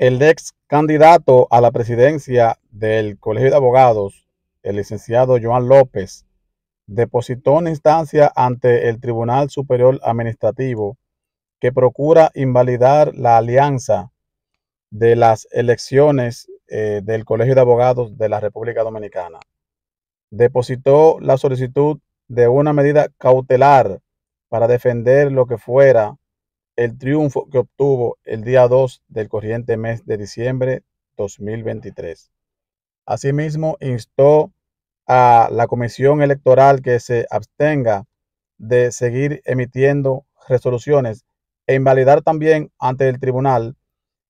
El ex candidato a la presidencia del Colegio de Abogados, el licenciado Joan López, depositó una instancia ante el Tribunal Superior Administrativo que procura invalidar la alianza de las elecciones eh, del Colegio de Abogados de la República Dominicana. Depositó la solicitud de una medida cautelar para defender lo que fuera el triunfo que obtuvo el día 2 del corriente mes de diciembre 2023. Asimismo, instó a la comisión electoral que se abstenga de seguir emitiendo resoluciones e invalidar también ante el tribunal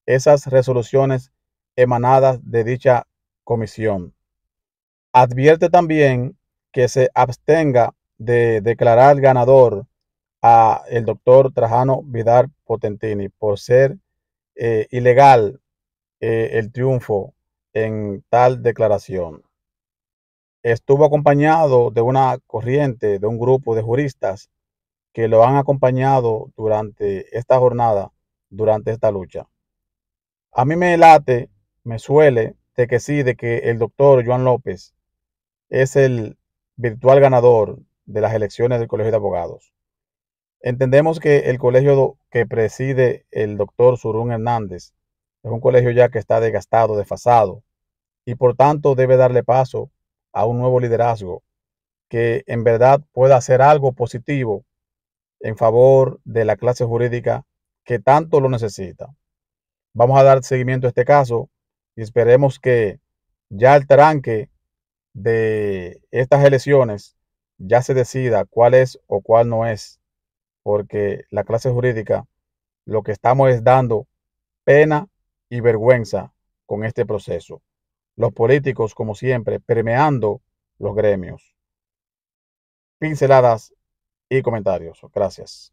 esas resoluciones emanadas de dicha comisión. Advierte también que se abstenga de declarar ganador a el doctor Trajano Vidar Potentini por ser eh, ilegal eh, el triunfo en tal declaración. Estuvo acompañado de una corriente, de un grupo de juristas que lo han acompañado durante esta jornada, durante esta lucha. A mí me late, me suele, de que sí, de que el doctor Joan López es el virtual ganador de las elecciones del Colegio de Abogados. Entendemos que el colegio que preside el doctor Surún Hernández es un colegio ya que está desgastado, desfasado, y por tanto debe darle paso a un nuevo liderazgo que en verdad pueda hacer algo positivo en favor de la clase jurídica que tanto lo necesita. Vamos a dar seguimiento a este caso y esperemos que ya el tranque de estas elecciones ya se decida cuál es o cuál no es porque la clase jurídica lo que estamos es dando pena y vergüenza con este proceso. Los políticos, como siempre, permeando los gremios. Pinceladas y comentarios. Gracias.